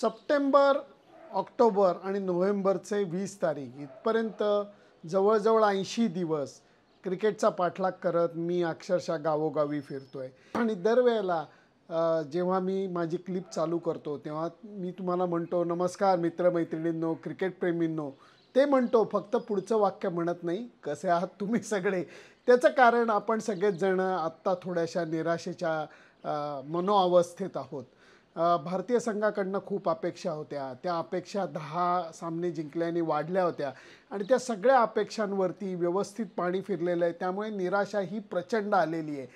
September October आणि नोव्हेंबरचे वीस तारीख इथपर्यंत जवळजवळ ऐंशी दिवस क्रिकेटचा पाठलाग करत मी अक्षरशः गावोगावी फिरतो आहे आणि दरवेळेला जेव्हा मी माझी क्लिप चालू करतो तेव्हा मी तुम्हाला म्हणतो नमस्कार मित्रमैत्रिणींनो क्रिकेटप्रेमींनो ते म्हणतो फक्त पुढचं वाक्य म्हणत नाही कसे आहात तुम्ही सगळे त्याचं कारण आपण सगळेच जण आत्ता थोड्याशा निराशेच्या मनोअवस्थेत आहोत भारतीय संघाकडनं खूप अपेक्षा होत्या त्या अपेक्षा दहा सामने जिंकल्याने वाढल्या होत्या आणि त्या सगळ्या अपेक्षांवरती व्यवस्थित पाणी फिरलेलं आहे त्यामुळे निराशा ही प्रचंड आलेली आहे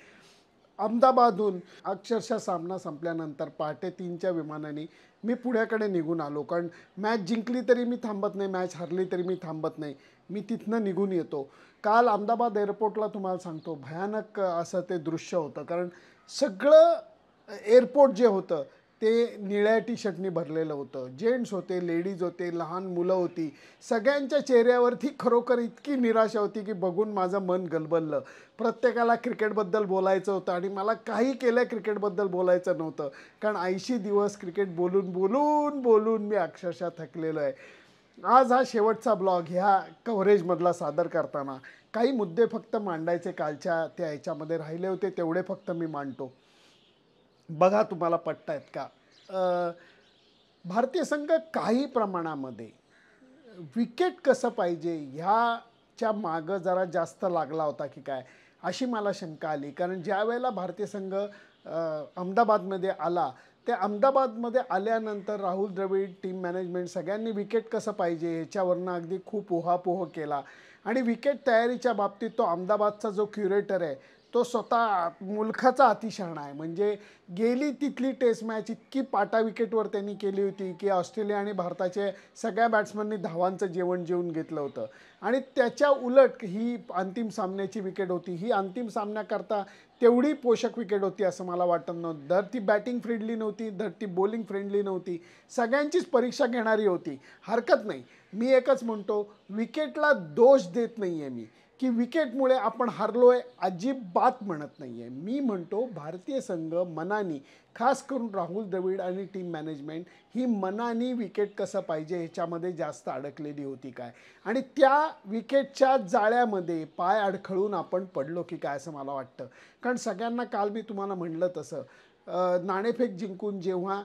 अहमदाबादहून अक्षरशः सामना संपल्यानंतर पहाटे तीनच्या विमानाने मी पुण्याकडे निघून आलो कारण मॅच जिंकली तरी मी थांबत नाही मॅच हरली तरी मी थांबत नाही मी तिथनं निघून येतो काल अहमदाबाद एअरपोर्टला तुम्हाला सांगतो भयानक असं ते दृश्य होतं कारण सगळं एअरपोर्ट जे होतं ते निळ्या टी शर्टनी भरलेलं होतं जेंट्स होते लेडीज होते लहान मुलं होती सगळ्यांच्या चेहऱ्यावरती खरोखर इतकी निराशा होती की बघून माझं मन गलबललं प्रत्येकाला क्रिकेटबद्दल बोलायचं होतं आणि मला काही केलं क्रिकेटबद्दल बोलायचं नव्हतं कारण ऐंशी दिवस क्रिकेट बोलून बोलून बोलून मी अक्षरशः थकलेलो आहे आज हा शेवटचा ब्लॉग ह्या कव्हरेजमधला सादर करताना काही मुद्दे फक्त मांडायचे कालच्या त्या ह्याच्यामध्ये राहिले होते तेवढे फक्त मी मांडतो बघा तुम्हाला पटत आहेत का भारतीय संघ काही प्रमाणामध्ये विकेट कसं पाहिजे ह्याच्या मागं जरा जास्त लागला होता की काय अशी मला शंका आली कारण ज्या वेळेला भारतीय संघ अहमदाबादमध्ये आला त्या अहमदाबादमध्ये आल्यानंतर राहुल द्रविड टीम मॅनेजमेंट सगळ्यांनी विकेट कसं पाहिजे ह्याच्यावरनं अगदी खूप ओहापोह केला आणि विकेट तयारीच्या बाबतीत तो अहमदाबादचा जो क्युरेटर आहे तो स्वतः मुलखाचा अतिशहाणा आहे म्हणजे गेली तिथली टेस्ट मॅच इतकी पाटा विकेटवर त्यांनी केली होती की ऑस्ट्रेलिया आणि भारताचे सगळ्या बॅट्समननी धावांचं जेवण जेवून घेतलं होतं आणि त्याच्या उलट ही अंतिम सामन्याची विकेट होती ही अंतिम सामन्याकरता तेवढी पोषक विकेट होती असं मला वाटत नव्हतं धर ती बॅटिंग फ्रेंडली नव्हती धर ती बॉलिंग फ्रेंडली नव्हती सगळ्यांचीच परीक्षा घेणारी होती हरकत नाही मी एकच म्हणतो विकेटला दोष देत नाही आहे मी की विकेटमुळे आपण हारलो आहे अजिबात म्हणत नाही आहे मी म्हणतो भारतीय संघ मनानी खास करून राहुल द्रविड आणि टीम मॅनेजमेंट ही मनानी विकेट कसं पाहिजे ह्याच्यामध्ये जास्त अडकलेली होती काय आणि त्या विकेटच्या जाळ्यामध्ये पाय अडखळून आपण पडलो की काय असं मला वाटतं कारण सगळ्यांना काल मी तुम्हाला म्हणलं तसं नाणेफेक जिंकून जेव्हा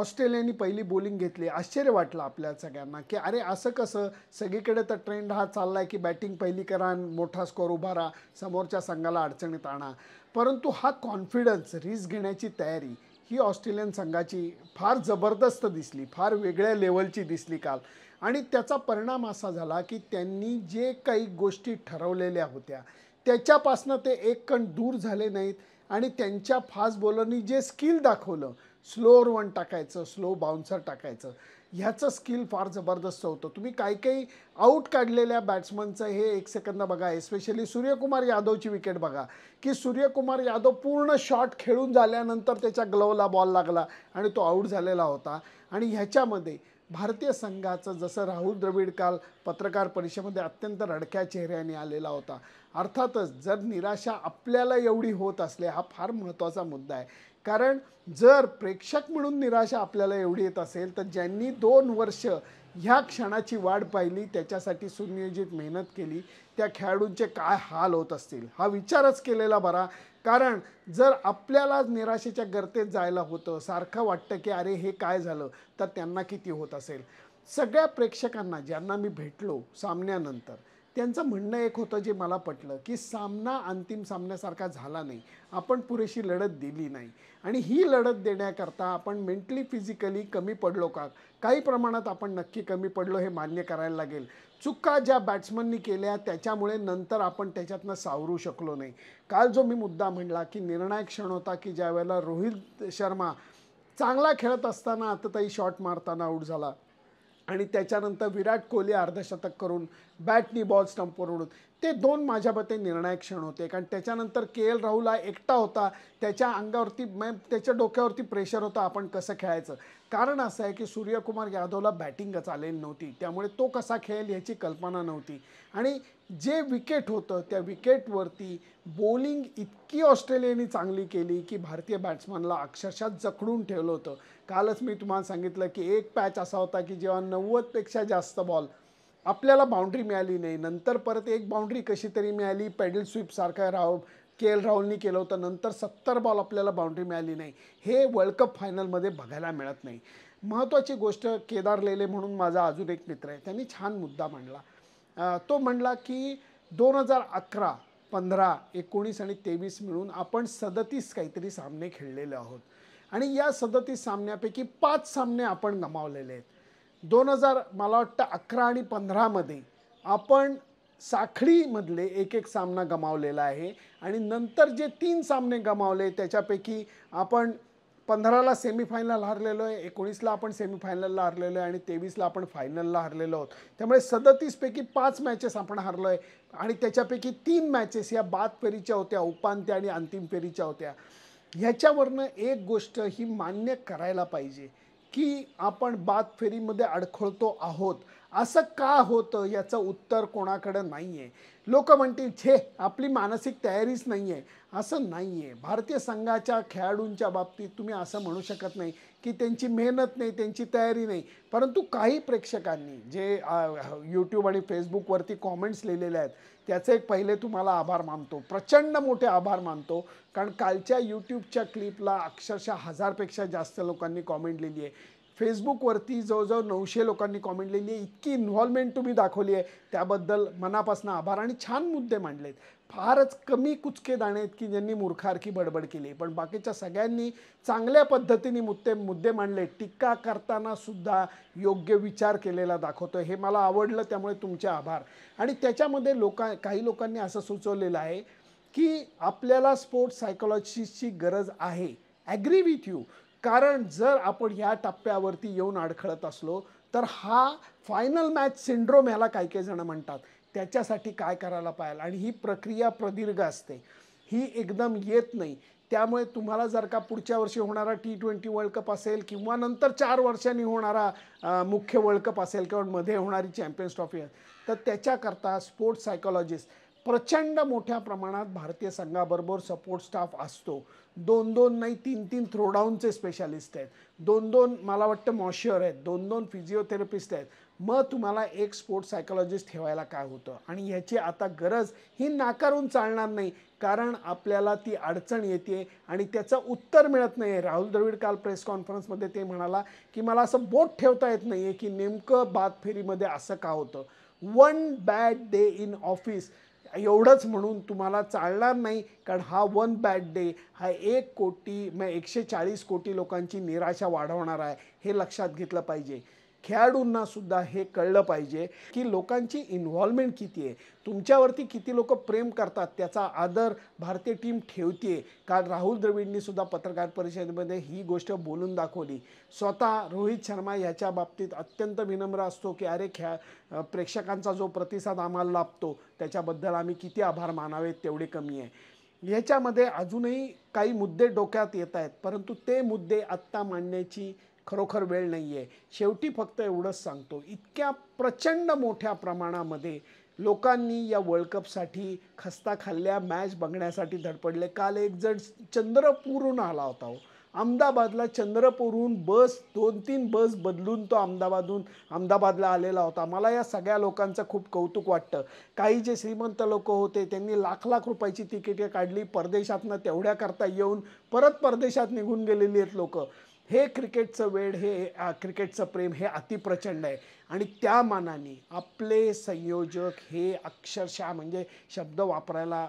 ऑस्ट्रेलियाने पहिली बॉलिंग घेतली आश्चर्य वाटलं आपल्या सगळ्यांना की अरे असं कसं सगळीकडे तर ट्रेंड हा चालला आहे की बॅटिंग पहिली करा मोठा स्कोअर उभारा समोरच्या संघाला अडचणीत आणा परंतु हा कॉन्फिडन्स रिस्क घेण्याची तयारी ही ऑस्ट्रेलियन संघाची फार जबरदस्त दिसली फार वेगळ्या लेवलची दिसली काल आणि त्याचा परिणाम असा झाला की त्यांनी जे काही गोष्टी ठरवलेल्या होत्या त्याच्यापासनं ते एक कण दूर झाले नाहीत आणि त्यांच्या फास्ट बॉलरनी जे स्किल दाखवलं स्लो रन टाकायचं स्लो बाउन्सर टाकायचं ह्याचं स्किल फार जबरदस्त होतं तुम्ही काही काही आऊट काढलेल्या बॅट्समनचं हे एक सेकंद बघा एस्पेशली सूर्यकुमार यादवची विकेट बघा की सूर्यकुमार यादव पूर्ण शॉट खेळून झाल्यानंतर त्याच्या ग्लवला बॉल लागला आणि तो आऊट झालेला होता आणि ह्याच्यामध्ये भारतीय संघाचं जसं राहुल द्रविड काल पत्रकार परिषदेमध्ये अत्यंत रडक्या चेहऱ्याने आलेला होता अर्थातच जर निराशा आपल्याला एवढी होत असले हा फार महत्त्वाचा मुद्दा आहे कारण जर प्रेक्षक म्हणून निराशा आपल्याला एवढी येत असेल तर ज्यांनी दोन वर्ष ह्या क्षणाची वाढ पाहिली त्याच्यासाठी सुनियोजित मेहनत केली त्या खेळाडूंचे काय हाल होत असतील हा विचारच केलेला बरा कारण जर आपल्याला निराशेच्या गर्तेत जायला होतं सारखं वाटतं की अरे हे काय झालं तर त्यांना किती होत असेल सगळ्या प्रेक्षकांना ज्यांना मी भेटलो सामन्यानंतर त्यांचं म्हणणं एक होतं जे मला पटलं की सामना अंतिम सामन्यासारखा झाला नाही आपण पुरेशी लढत दिली नाही आणि ही लढत देण्याकरता आपण मेंटली फिजिकली कमी पडलो का काही प्रमाणात आपण नक्की कमी पडलो हे मान्य करायला लागेल चुका ज्या बॅट्समननी केल्या त्याच्यामुळे नंतर आपण त्याच्यातनं सावरू शकलो नाही काल जो मी मुद्दा म्हणला की निर्णायक क्षण होता की ज्यावेळेला रोहित शर्मा चांगला खेळत असताना ताई शॉट मारताना आऊट झाला आणि त्याच्यानंतर विराट कोहली अर्धशतक करून बॅटनी बॉल स्टंपवर उडून ते दोन माझ्या मते निर्णायक क्षण होते कारण त्याच्यानंतर के एल राहुल हा एकटा होता त्याच्या अंगावरती त्याच्या डोक्यावरती प्रेशर होता आपण कसं खेळायचं कारण असं आहे की सूर्यकुमार यादवला बॅटिंगच आलेली नव्हती त्यामुळे तो कसा खेळेल याची कल्पना नव्हती आणि जे विकेट होतं त्या विकेटवरती बॉलिंग इतकी ऑस्ट्रेलियाने चांगली केली की भारतीय बॅट्समनला अक्षरशः जखडून ठेवलं होतं कालच मी तुम्हाला सांगितलं की एक पॅच असा होता की जेव्हा नव्वदपेक्षा जास्त बॉल आपल्याला बाउंड्री मिळाली नाही नंतर परत एक बाउंड्री कशी तरी मिळाली पॅडल स्वीपसारखा राव के एल राहुलनी केलं होतं नंतर सत्तर बॉल आपल्याला बाउंड्री मिळाली नाही हे वर्ल्ड कप फायनलमध्ये बघायला मिळत नाही महत्त्वाची गोष्ट केदार लेले म्हणून माझा अजून एक मित्र आहे त्यांनी छान मुद्दा मांडला तो म्हणला की दोन हजार अकरा पंधरा एकोणीस आणि तेवीस मिळून आपण सदतीस काहीतरी सामने खेळलेले आहोत आणि या सदतीस सामन्यापैकी पाच सामने आपण गमावलेले आहेत दोन हजार मला वाटतं अकरा आणि पंधरामध्ये आपण साखळीमधले एक एक सामना गमावलेला आहे आणि नंतर जे तीन सामने गमावले त्याच्यापैकी आपण पंधराला सेमीफायनल हरलेलो आहे एकोणीसला आपण सेमीफायनलला हरलेलो आहे आणि तेवीसला आपण फायनलला हरलेलो आहोत त्यामुळे सदतीसपैकी पाच मॅचेस आपण हरलो आहे आणि त्याच्यापैकी तीन मॅचेस या बाद फेरीच्या होत्या उपांत्य आणि अंतिम फेरीच्या होत्या ह्याच्यावरनं एक गोष्ट ही मान्य करायला पाहिजे की आपण बाद फेरीमध्ये अडखळतो आहोत असं का होतं याचं उत्तर कोणाकडं नाही आहे लोक म्हणतील छे आपली मानसिक तयारीच नाही आहे असं नाही आहे भारतीय संघाच्या खेळाडूंच्या बाबतीत तुम्ही असं म्हणू शकत नाही की त्यांची मेहनत नाही त्यांची तयारी नाही परंतु काही प्रेक्षकांनी जे यूट्यूब आणि फेसबुकवरती कॉमेंट्स लिहिलेले आहेत त्याचे एक पहिले तुम्हाला आभार मानतो प्रचंड मोठे आभार मानतो कारण कालच्या यूट्यूबच्या क्लिपला अक्षरशः हजारपेक्षा जास्त लोकांनी कॉमेंट लिहिली आहे फेसबुकवरती जवळजवळ नऊशे लोकांनी कॉमेंट लिहिली आहे इतकी इन्व्हॉल्वमेंट तुम्ही दाखवली आहे त्याबद्दल मनापासून आभार आणि छान मुद्दे मांडलेत फारच कमी कुचके दाणे आहेत की ज्यांनी मूर्खारखी बडबड केली पण बाकीच्या सगळ्यांनी चांगल्या पद्धतीने मुद्दे मुद्दे मांडले टीका करताना सुद्धा योग्य विचार केलेला दाखवतो हे मला आवडलं त्यामुळे तुमचे आभार आणि त्याच्यामध्ये लोका काही लोकांनी असं सुचवलेलं आहे की आपल्याला स्पोर्ट्स सायकोलॉजिस्टची गरज आहे ॲग्री विथ यू कारण जर आपण या टप्प्यावरती येऊन अडखळत असलो तर हा फायनल मॅच सिंड्रोम ह्याला काही काही जणं म्हणतात त्याच्यासाठी काय करायला पाहिजे आणि ही प्रक्रिया प्रदीर्घ असते ही एकदम येत नाही त्यामुळे तुम्हाला जर का पुढच्या वर्षी होणारा टी ट्वेंटी वर्ल्ड कप असेल किंवा नंतर चार वर्षांनी होणारा मुख्य वर्ल्ड कप असेल किंवा मध्ये होणारी चॅम्पियन्स ट्रॉफी असेल तर त्याच्याकरता स्पोर्ट्स सायकोलॉजिस्ट प्रचंड मोठ्या प्रमाणात भारतीय संघाबरोबर सपोर्ट स्टाफ असतो दोन दोन नाही तीन तीन थ्रोडाऊनचे स्पेशालिस्ट आहेत दोन दोन मला वाटतं मॉशर आहेत दोन दोन फिजिओथेरपिस्ट आहेत मग तुम्हाला एक स्पोर्ट्स सायकोलॉजिस्ट ठेवायला काय होतं आणि ह्याची आता गरज ही नाकारून चालणार नाही कारण आपल्याला ती अडचण येते आणि त्याचं उत्तर मिळत नाही राहुल द्रविड काल प्रेस कॉन्फरन्समध्ये ते म्हणाला की मला असं बोट ठेवता येत नाही आहे की नेमकं फेरीमध्ये असं का होतं one bad day in office एवढंच म्हणून तुम्हाला चालणार नाही कारण हा वन बॅड डे हा एक कोटी मग एकशे चाळीस कोटी लोकांची निराशा वाढवणार आहे हे लक्षात घेतलं पाहिजे खेळाडूंना सुद्धा हे कळलं पाहिजे की लोकांची इन्व्हॉल्वमेंट किती आहे तुमच्यावरती किती लोक प्रेम करतात त्याचा आदर भारतीय टीम ठेवते काल राहुल द्रविडनी सुद्धा पत्रकार परिषदेमध्ये ही गोष्ट बोलून दाखवली स्वतः रोहित शर्मा याच्या बाबतीत अत्यंत विनम्र असतो की अरे खेळा प्रेक्षकांचा जो प्रतिसाद आम्हाला लाभतो त्याच्याबद्दल आम्ही किती आभार मानावेत तेवढे कमी आहे याच्यामध्ये अजूनही काही मुद्दे डोक्यात येत आहेत परंतु ते मुद्दे आत्ता मांडण्याची खरोखर वेळ नाही आहे शेवटी फक्त एवढंच सांगतो इतक्या प्रचंड मोठ्या प्रमाणामध्ये लोकांनी या वर्ल्ड कपसाठी खस्ता खाल्ल्या मॅच बघण्यासाठी धडपडले काल एक जण चंद्रपूरहून आला होता हो अहमदाबादला चंद्रपूरहून बस दोन तीन बस बदलून तो अहमदाबादहून अहमदाबादला आलेला होता मला या सगळ्या लोकांचं खूप कौतुक वाटतं काही जे श्रीमंत लोक होते त्यांनी लाख लाख रुपयाची तिकिटे काढली परदेशातनं तेवढ्या करता येऊन परत परदेशात निघून गेलेली आहेत लोकं हे क्रिकेटचं वेळ हे क्रिकेटचं प्रेम हे अतिप्रचंड आहे आणि त्या मानाने आपले संयोजक हे अक्षरशः म्हणजे शब्द वापरायला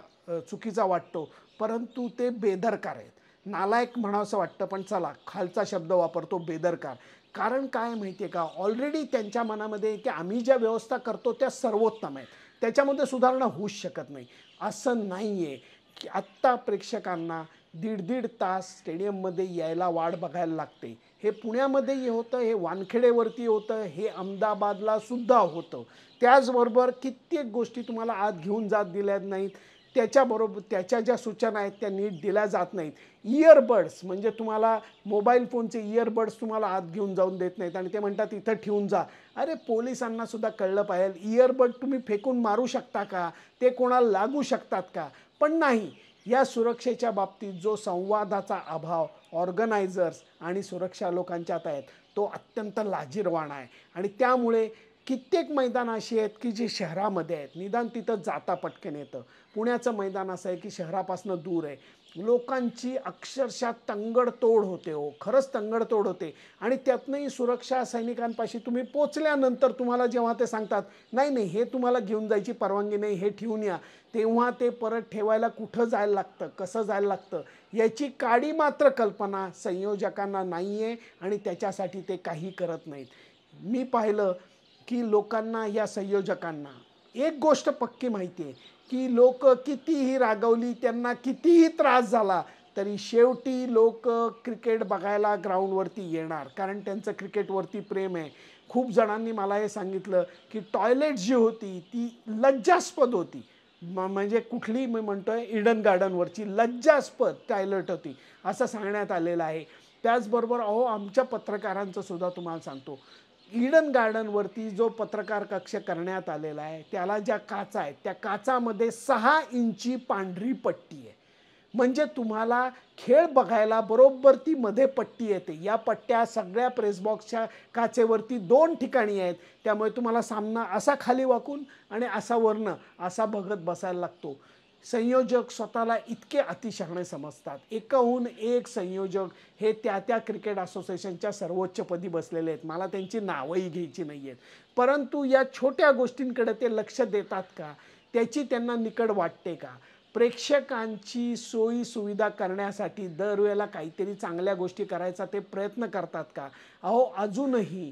चुकीचा वाटतो परंतु ते बेदरकार आहेत नालायक असं वाटतं पण चला खालचा शब्द वापरतो बेदरकार कारण काय माहिती आहे का ऑलरेडी त्यांच्या मनामध्ये की आम्ही ज्या व्यवस्था करतो त्या सर्वोत्तम आहेत त्याच्यामध्ये सुधारणा होऊच शकत नाही असं नाही आहे की आत्ता प्रेक्षकांना दीड दीड तास स्टेडियममध्ये यायला वाट बघायला लागते हे पुण्यामध्ये होतं हे वानखेडेवरती होतं हे अहमदाबादला सुद्धा होतं त्याचबरोबर कित्येक गोष्टी तुम्हाला आत घेऊन जात दिल्या नाहीत त्याच्याबरोबर त्याच्या ज्या सूचना आहेत त्या नीट दिल्या जात नाहीत इयरबड्स म्हणजे तुम्हाला मोबाईल फोनचे इयरबड्स तुम्हाला आत घेऊन जाऊन देत नाहीत आणि ते म्हणतात इथं ठेवून जा अरे पोलिसांना सुद्धा कळलं पाहिजे इयरबड तुम्ही फेकून मारू शकता का ते कोणाला लागू शकतात का पण नाही या सुरक्षेच्या बाबतीत जो संवादाचा अभाव ऑर्गनायझर्स आणि सुरक्षा लोकांच्यात आहेत तो अत्यंत लाजीरवाणा आहे आणि त्यामुळे कित्येक मैदान अशी आहेत की जी शहरामध्ये आहेत निदान तिथं जाता पटकन येतं पुण्याचं मैदान असं आहे की शहरापासून दूर आहे लोकांची अक्षरशः तंगडतोड होते हो खरंच तंगडतोड होते आणि त्यातनंही सुरक्षा सैनिकांपाशी तुम्ही पोचल्यानंतर तुम्हाला जेव्हा ते सांगतात नाही नाही हे तुम्हाला घेऊन जायची परवानगी नाही हे ठेवून या तेव्हा ते परत ठेवायला कुठं जायला लागतं कसं जायला लागतं याची काडी मात्र कल्पना संयोजकांना नाही आहे आणि त्याच्यासाठी ते काही करत नाहीत मी पाहिलं की लोकांना या संयोजकांना एक गोष्ट पक्की माहिती आहे की लोक कितीही रागवली त्यांना कितीही त्रास झाला तरी शेवटी लोक क्रिकेट बघायला ग्राउंडवरती येणार कारण त्यांचं क्रिकेटवरती प्रेम आहे खूप जणांनी मला हे सांगितलं की टॉयलेट जी होती ती लज्जास्पद होती म्हणजे कुठली मी म्हणतो आहे इडन गार्डनवरची लज्जास्पद टॉयलेट होती असं सांगण्यात आलेलं आहे त्याचबरोबर अहो आमच्या पत्रकारांचं सुद्धा तुम्हाला सांगतो इडन गार्डनवरती जो पत्रकार कक्ष करण्यात आलेला आहे त्याला ज्या काचा आहेत त्या काचामध्ये सहा इंची पांढरी पट्टी आहे म्हणजे तुम्हाला खेळ बघायला बरोबर ती मध्ये पट्टी येते या पट्ट्या सगळ्या प्रेसबॉक्सच्या काचेवरती दोन ठिकाणी आहेत त्यामुळे तुम्हाला सामना असा खाली वाकून आणि असा वर्ण असा बघत बसायला लागतो संयोजक स्वतःला इतके अतिशहाणे समजतात एकाहून एक संयोजक हे त्या त्या क्रिकेट असोसिएशनच्या सर्वोच्चपदी बसलेले आहेत मला त्यांची नावंही घ्यायची नाही आहेत परंतु या छोट्या गोष्टींकडे ते लक्ष देतात का त्याची त्यांना निकड वाटते का प्रेक्षकांची सोयी सुविधा करण्यासाठी दरवेळेला काहीतरी चांगल्या गोष्टी करायचा ते प्रयत्न करतात का अहो अजूनही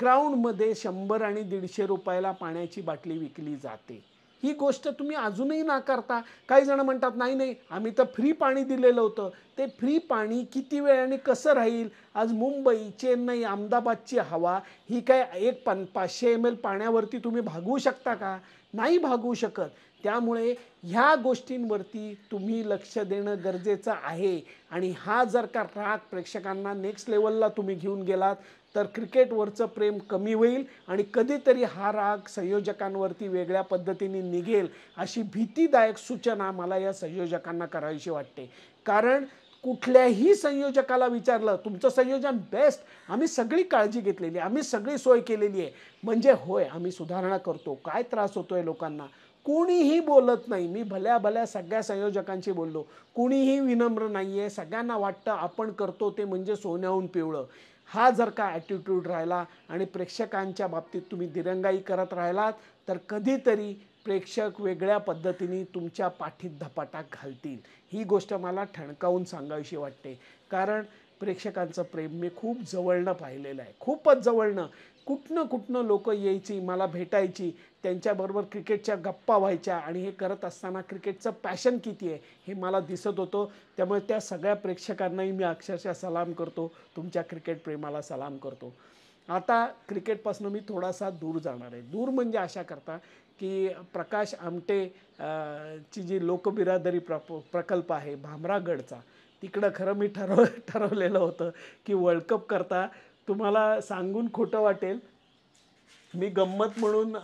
ग्राउंडमध्ये शंभर आणि दीडशे रुपयाला पाण्याची बाटली विकली जाते ही गोष्ट तुम्ही अजूनही नाकारता काही जण म्हणतात नाही नाही आम्ही तर फ्री पाणी दिलेलं होतं ते फ्री पाणी किती वेळाने कसं राहील आज मुंबई चेन्नई अहमदाबादची हवा ही काय एक पन पाचशे एम एल पाण्यावरती तुम्ही भागवू शकता का नाही भागवू शकत त्यामुळे ह्या गोष्टींवरती तुम्ही लक्ष देणं गरजेचं आहे आणि हा जर का राग प्रेक्षकांना नेक्स्ट लेवलला तुम्ही घेऊन गेलात तर क्रिकेटवरचं प्रेम कमी होईल आणि कधीतरी हा राग संयोजकांवरती वेगळ्या पद्धतीने निघेल अशी भीतीदायक सूचना मला या संयोजकांना करावीशी वाटते कारण कुठल्याही संयोजकाला विचारलं तुमचं संयोजन बेस्ट आम्ही सगळी काळजी घेतलेली आहे आम्ही सगळी सोय केलेली आहे म्हणजे होय आम्ही सुधारणा करतो काय त्रास होतोय लोकांना कोणीही बोलत नाही मी भल्या भल्या सगळ्या संयोजकांशी बोललो कोणीही विनम्र नाही आहे सगळ्यांना वाटतं आपण करतो ते म्हणजे सोन्याहून पिवळं हा जर का ॲटिट्यूड राहिला आणि प्रेक्षकांच्या बाबतीत तुम्ही दिरंगाई करत राहिलात तर कधीतरी प्रेक्षक वेगळ्या पद्धतीने तुमच्या पाठीत धपाटा घालतील ही गोष्ट मला ठणकावून सांगावीशी वाटते कारण प्रेक्षकांचं प्रेम मी खूप जवळनं पाहिलेलं आहे खूपच जवळनं कुठनं कुठनं लोक यायची मला भेटायची त्यांच्याबरोबर क्रिकेटच्या गप्पा व्हायच्या आणि हे करत असताना क्रिकेटचं पॅशन किती आहे हे मला दिसत होतं त्यामुळे त्या सगळ्या प्रेक्षकांनाही मी अक्षरशः सलाम करतो तुमच्या क्रिकेट प्रेमाला सलाम करतो आता क्रिकेटपासून मी थोडासा दूर जाणार आहे दूर म्हणजे अशा करता की प्रकाश आमटे ची जी लोकबिरादरी प्र प्रकल्प आहे भामरागडचा तिकडं खरं मी ठरव ठरवलेलं होतं की वर्ल्ड कप करता तुम्हाला सांगून खोटं वाटेल मी गंमत म्हणून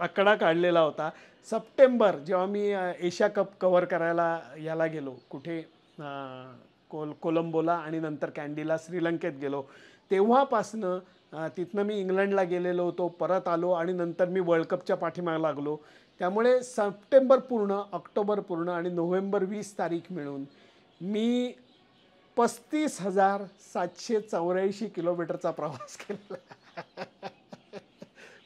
आकडा काढलेला होता सप्टेंबर जेव्हा मी एशिया कप कवर करायला याला गेलो कुठे कोल कोलंबोला आणि नंतर कॅन्डीला श्रीलंकेत गेलो तेव्हापासनं तिथनं मी इंग्लंडला गेलेलो होतो परत आलो आणि नंतर मी वर्ल्ड कपच्या पाठीमागे लागलो त्यामुळे सप्टेंबर पूर्ण ऑक्टोबर पूर्ण आणि नोव्हेंबर वीस तारीख मिळून मी पस्तीस हजार सातशे चौऱ्याऐंशी किलोमीटरचा प्रवास केला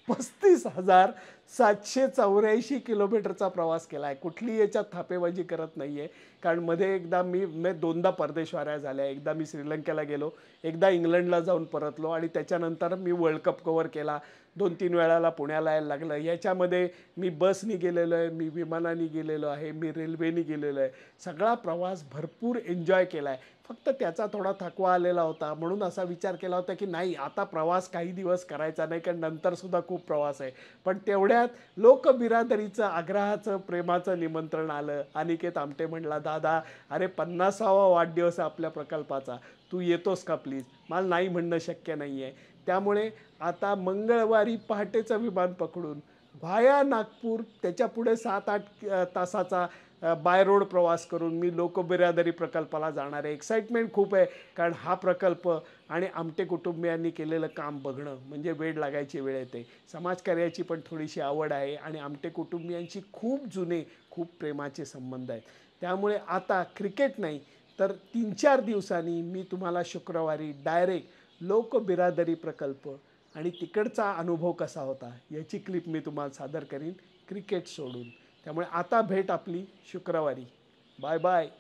पस्तीस हजार सातशे चौऱ्याऐंशी किलोमीटरचा प्रवास केला आहे कुठली याच्यात थापेबाजी करत नाही आहे कारण मध्ये एकदा मी मी दोनदा परदेशवाऱ्या झाल्या एकदा मी श्रीलंकेला गेलो एकदा इंग्लंडला जाऊन परतलो आणि त्याच्यानंतर मी वर्ल्ड कप कवर केला दोन तीन वेळाला पुण्याला यायला लागलं याच्यामध्ये मी बसनी गेलेलो आहे मी विमानाने गेलेलो आहे मी रेल्वेनी गेलेलो आहे सगळा प्रवास भरपूर एन्जॉय केला आहे फक्त त्याचा थोडा थकवा आलेला होता म्हणून असा विचार केला होता की नाही आता प्रवास काही दिवस करायचा नाही कारण नंतरसुद्धा खूप प्रवास आहे पण तेवढ्यात लोकबिरादरीचं आग्रहाचं प्रेमाचं निमंत्रण आलं अनिकेत आमटे म्हणला दादा अरे पन्नासावा वाढदिवस आहे आपल्या प्रकल्पाचा तू येतोस का प्लीज मला नाही म्हणणं शक्य नाही आहे त्यामुळे आता मंगळवारी पहाटेचं विमान पकडून व्हाया नागपूर त्याच्यापुढे सात आठ तासाचा बाय रोड प्रवास करून मी लोकबिरादरी प्रकल्पाला जाणार आहे एक्साइटमेंट खूप आहे कारण हा प्रकल्प आणि आमटे कुटुंबियांनी केलेलं काम बघणं म्हणजे वेळ लागायची वेळ येते समाजकार्याची पण थोडीशी आवड आहे आणि आमटे कुटुंबियांशी खूप जुने खूप प्रेमाचे संबंध आहेत त्यामुळे आता क्रिकेट नाही तर तीन चार दिवसांनी मी तुम्हाला शुक्रवारी डायरेक्ट लोकबिरादरी प्रकल्प आणि तिकडचा अनुभव कसा होता याची क्लिप मी तुम्हाला सादर करीन क्रिकेट सोडून त्यामुळे आता भेट आपली शुक्रवारी बाय बाय